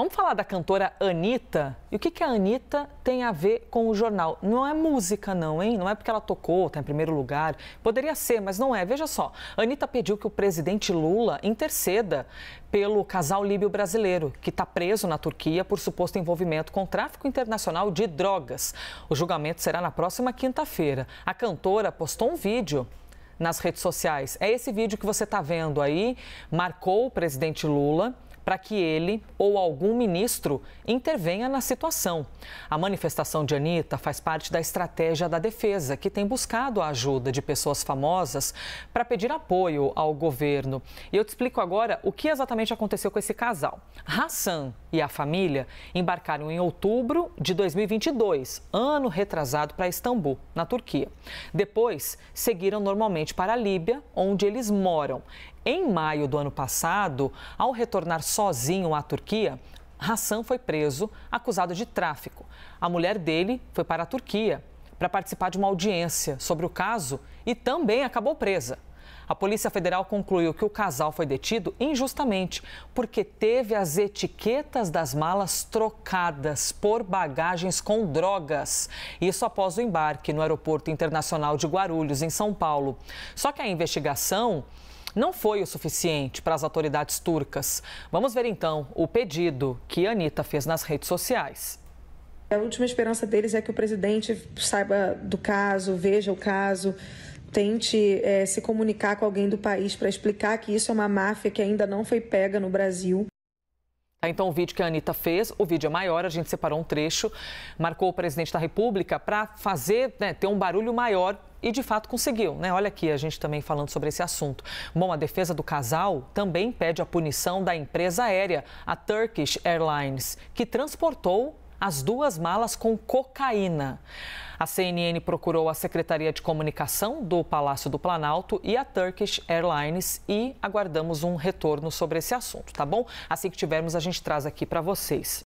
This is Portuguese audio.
Vamos falar da cantora Anitta? E o que, que a Anitta tem a ver com o jornal? Não é música, não, hein? Não é porque ela tocou, está em primeiro lugar. Poderia ser, mas não é. Veja só. Anitta pediu que o presidente Lula interceda pelo casal líbio-brasileiro, que está preso na Turquia por suposto envolvimento com tráfico internacional de drogas. O julgamento será na próxima quinta-feira. A cantora postou um vídeo nas redes sociais. É esse vídeo que você está vendo aí. Marcou o presidente Lula para que ele ou algum ministro intervenha na situação. A manifestação de Anitta faz parte da estratégia da defesa, que tem buscado a ajuda de pessoas famosas para pedir apoio ao governo. E eu te explico agora o que exatamente aconteceu com esse casal. Hassan e a família embarcaram em outubro de 2022, ano retrasado, para Istambul, na Turquia. Depois, seguiram normalmente para a Líbia, onde eles moram. Em maio do ano passado, ao retornar sozinho à Turquia, Hassan foi preso, acusado de tráfico. A mulher dele foi para a Turquia para participar de uma audiência sobre o caso e também acabou presa. A Polícia Federal concluiu que o casal foi detido injustamente porque teve as etiquetas das malas trocadas por bagagens com drogas. Isso após o embarque no Aeroporto Internacional de Guarulhos, em São Paulo. Só que a investigação não foi o suficiente para as autoridades turcas. Vamos ver então o pedido que Anitta fez nas redes sociais. A última esperança deles é que o presidente saiba do caso, veja o caso, tente é, se comunicar com alguém do país para explicar que isso é uma máfia que ainda não foi pega no Brasil. Tá, então, o vídeo que a Anitta fez, o vídeo é maior, a gente separou um trecho, marcou o presidente da República para fazer, né, ter um barulho maior e de fato conseguiu, né? Olha aqui a gente também falando sobre esse assunto. Bom, a defesa do casal também pede a punição da empresa aérea, a Turkish Airlines, que transportou as duas malas com cocaína. A CNN procurou a Secretaria de Comunicação do Palácio do Planalto e a Turkish Airlines e aguardamos um retorno sobre esse assunto, tá bom? Assim que tivermos, a gente traz aqui para vocês.